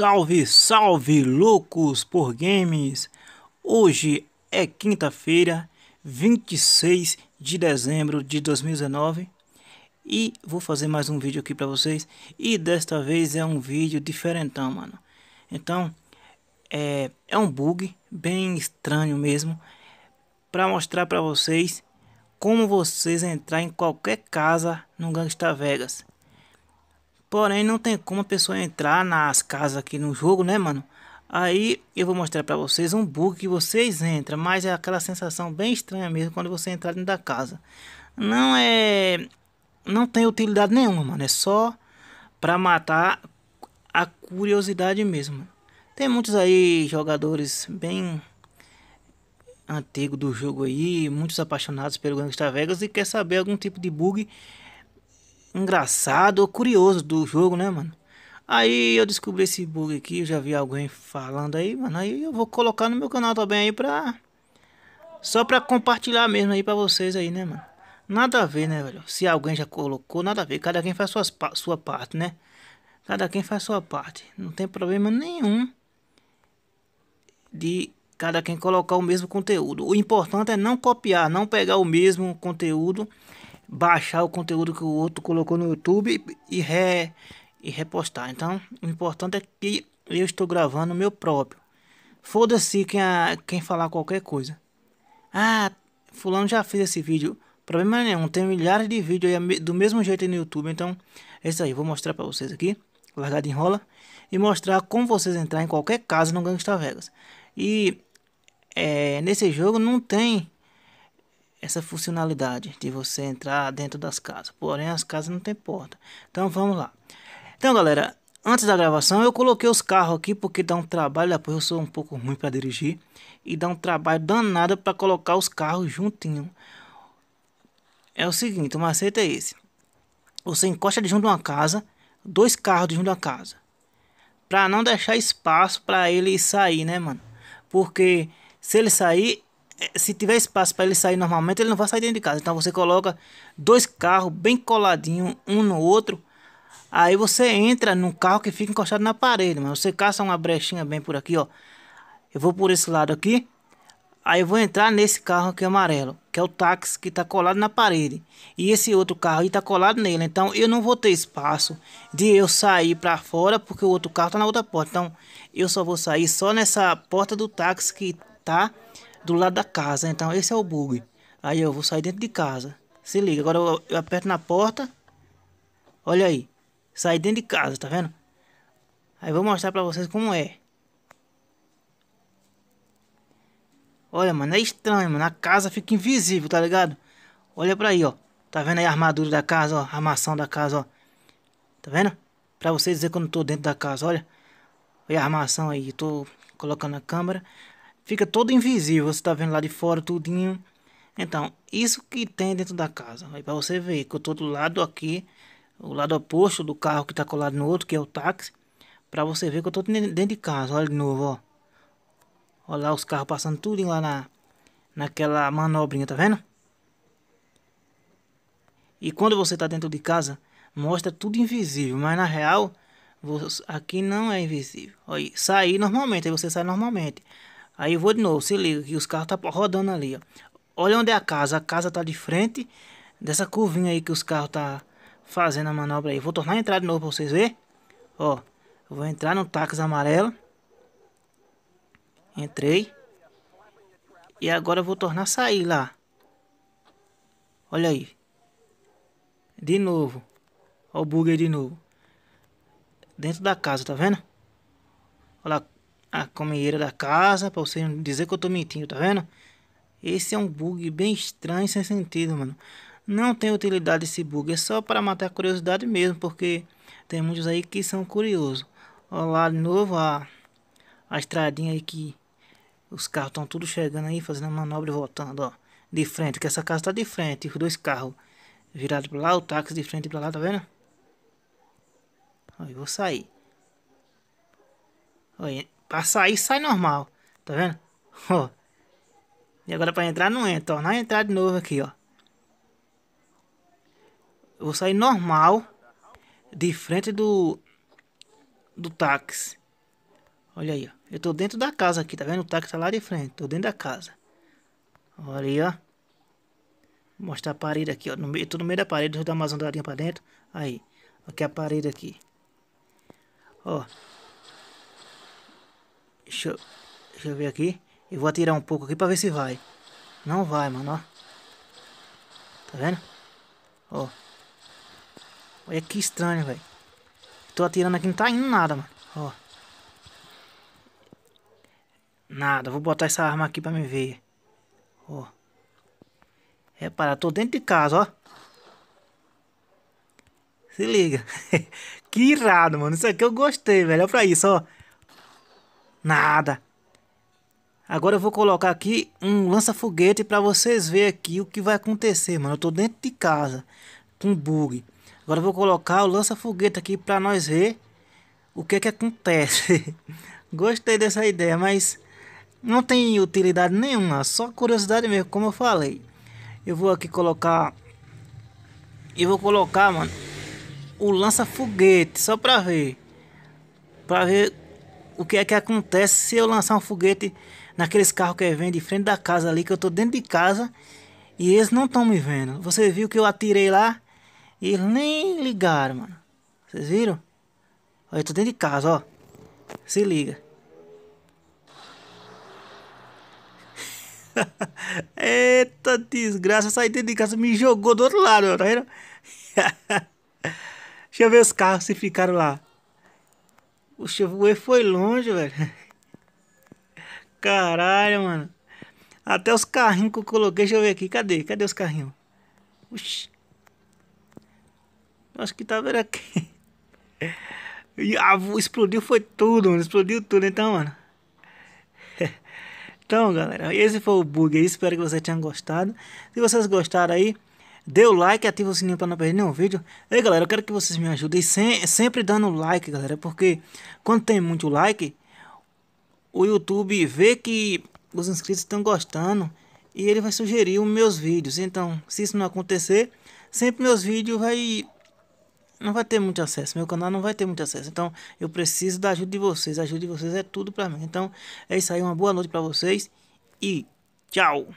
Salve, salve, loucos por games! Hoje é quinta-feira, 26 de dezembro de 2019 e vou fazer mais um vídeo aqui para vocês. E desta vez é um vídeo diferentão, mano. Então, é, é um bug bem estranho mesmo para mostrar para vocês como vocês entrar em qualquer casa no Gangsta Vegas. Porém, não tem como a pessoa entrar nas casas aqui no jogo, né, mano? Aí eu vou mostrar pra vocês um bug que vocês entram, mas é aquela sensação bem estranha mesmo quando você entrar dentro da casa. Não é... não tem utilidade nenhuma, mano, é só pra matar a curiosidade mesmo. Tem muitos aí jogadores bem antigo do jogo aí, muitos apaixonados pelo Gangsta Vegas e quer saber algum tipo de bug engraçado ou curioso do jogo, né, mano? Aí eu descobri esse bug aqui, eu já vi alguém falando aí, mano. Aí eu vou colocar no meu canal também aí pra. Só pra compartilhar mesmo aí pra vocês aí, né, mano? Nada a ver, né, velho? Se alguém já colocou, nada a ver. Cada quem faz suas, sua parte, né? Cada quem faz sua parte. Não tem problema nenhum de cada quem colocar o mesmo conteúdo. O importante é não copiar, não pegar o mesmo conteúdo baixar o conteúdo que o outro colocou no YouTube e, re, e repostar. Então, o importante é que eu estou gravando o meu próprio. Foda-se quem, a, quem falar qualquer coisa. Ah, fulano já fez esse vídeo. Problema nenhum, tem milhares de vídeos aí do mesmo jeito no YouTube. Então, é isso aí, vou mostrar para vocês aqui. Largada enrola. E mostrar como vocês entrar em qualquer casa no Gangsta Vegas. E é, nesse jogo não tem essa funcionalidade de você entrar dentro das casas. Porém, as casas não tem porta. Então, vamos lá. Então, galera, antes da gravação eu coloquei os carros aqui porque dá um trabalho, depois eu sou um pouco ruim para dirigir e dá um trabalho danado para colocar os carros juntinho. É o seguinte, o macete é esse. Você encosta de junto uma casa, dois carros de junto uma casa. Para não deixar espaço para ele sair, né, mano? Porque se ele sair, se tiver espaço para ele sair normalmente, ele não vai sair dentro de casa. Então você coloca dois carros bem coladinhos um no outro. Aí você entra num carro que fica encostado na parede, mas você caça uma brechinha bem por aqui, ó. Eu vou por esse lado aqui. Aí eu vou entrar nesse carro aqui amarelo, que é o táxi que está colado na parede. E esse outro carro está colado nele. Então eu não vou ter espaço de eu sair para fora porque o outro carro está na outra porta. Então eu só vou sair só nessa porta do táxi que está do lado da casa. Então esse é o bug. Aí eu vou sair dentro de casa. Se liga, agora eu, aperto na porta. Olha aí. Saí dentro de casa, tá vendo? Aí vou mostrar pra vocês como é. Olha, mano, é estranho, mano. A casa fica invisível, tá ligado? Olha pra aí, ó. Tá vendo aí a armadura da casa, ó. A armação da casa, ó. Tá vendo? Pra vocês dizer que eu não tô dentro da casa, olha. Olha a armação aí. tô colocando a câmera fica todo invisível, você tá vendo lá de fora tudinho. Então, isso que tem dentro da casa, né? para você ver que eu tô do lado aqui, o lado oposto do carro que tá colado no outro, que é o táxi, para você ver que eu tô dentro de casa, olha de novo, ó. Olha lá os carros passando tudo lá na naquela manobrinha, tá vendo? E quando você tá dentro de casa, mostra tudo invisível, mas na real, aqui não é invisível. Olha, sair normalmente, aí você sai normalmente. Aí eu vou de novo, se liga que os carros tá rodando ali, ó. Olha onde é a casa, a casa tá de frente dessa curvinha aí que os carros tá fazendo a manobra aí. Vou tornar a entrar de novo para vocês verem. Ó, vou entrar no táxi amarelo. Entrei. E agora eu vou tornar a sair lá. Olha aí. De novo. Olha o bug aí de novo. Dentro da casa, tá vendo? Olha lá, a comieira da casa, para você dizer que eu tô mentindo, tá vendo? Esse é um bug bem estranho sem sentido, mano. Não tem utilidade esse bug, é só para matar a curiosidade mesmo, porque tem muitos aí que são curiosos. Olha lá de novo a, a estradinha aí que os carros estão tudo chegando aí, fazendo manobra e voltando, ó. De frente, que essa casa tá de frente, os dois carros virados para lá, o táxi de frente para lá, tá vendo? Aí vou sair. Olha, Pra sair, sai normal. Tá vendo? Ó. E agora pra entrar, não entra. Ó. Não entrar de novo aqui, ó. Eu vou sair normal. De frente do... Do táxi. Olha aí, ó. Eu tô dentro da casa aqui, tá vendo? O táxi tá lá de frente. Tô dentro da casa. Olha aí, ó. Vou mostrar a parede aqui, ó. No meio, tô no meio da parede. Deixa eu dar uma olhadinha pra dentro. Aí. Aqui é a parede aqui. Ó. Deixa, deixa eu ver aqui. Eu vou atirar um pouco aqui pra ver se vai. Não vai, mano, ó. Tá vendo? Ó. Olha que estranho, velho. Tô atirando aqui, não tá indo nada, mano. Ó. Nada, vou botar essa arma aqui pra me ver. Ó. Repara, tô dentro de casa, ó. Se liga. que irado, mano. Isso aqui eu gostei, velho. Olha pra isso, ó. Nada. Agora eu vou colocar aqui um lança-foguete para vocês verem aqui o que vai acontecer, mano. Eu tô dentro de casa com bug. Agora eu vou colocar o lança-foguete aqui para nós ver o que é que acontece. Gostei dessa ideia, mas não tem utilidade nenhuma, só curiosidade mesmo, como eu falei. Eu vou aqui colocar eu vou colocar, mano, o lança-foguete só para ver. para ver o que é que acontece se eu lançar um foguete naqueles carros que vem de frente da casa ali, que eu tô dentro de casa e eles não estão me vendo. Você viu que eu atirei lá e eles nem ligaram, mano. Vocês viram? Olha, eu tô dentro de casa, ó. Se liga. Eita desgraça, saí dentro de casa, me jogou do outro lado, tá vendo? Deixa eu ver os carros se ficaram lá. O Chivue foi longe, velho. Caralho, mano. Até os carrinhos que eu coloquei, deixa eu ver aqui. Cadê? Cadê os carrinhos? Oxi. Acho que tava tá aqui. E explodiu foi tudo, mano. Explodiu tudo, então, mano. Então, galera, esse foi o bug aí. Espero que vocês tenham gostado. Se vocês gostaram aí, Dê o like e ativa o sininho para não perder nenhum vídeo. E galera, eu quero que vocês me ajudem sem, sempre dando like, galera. Porque quando tem muito like, o YouTube vê que os inscritos estão gostando e ele vai sugerir os meus vídeos. Então, se isso não acontecer, sempre meus vídeos vai não vai ter muito acesso, meu canal não vai ter muito acesso. Então, eu preciso da ajuda de vocês. A ajuda de vocês é tudo para mim. Então, é isso aí, uma boa noite para vocês e tchau.